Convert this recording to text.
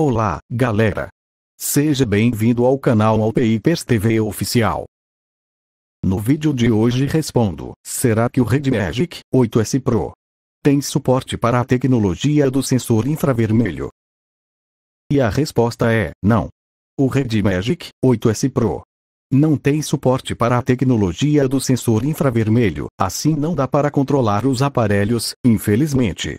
Olá, galera! Seja bem-vindo ao canal Alpeipers TV Oficial. No vídeo de hoje respondo, será que o Red Magic 8S Pro tem suporte para a tecnologia do sensor infravermelho? E a resposta é, não. O Red Magic 8S Pro não tem suporte para a tecnologia do sensor infravermelho, assim não dá para controlar os aparelhos, infelizmente.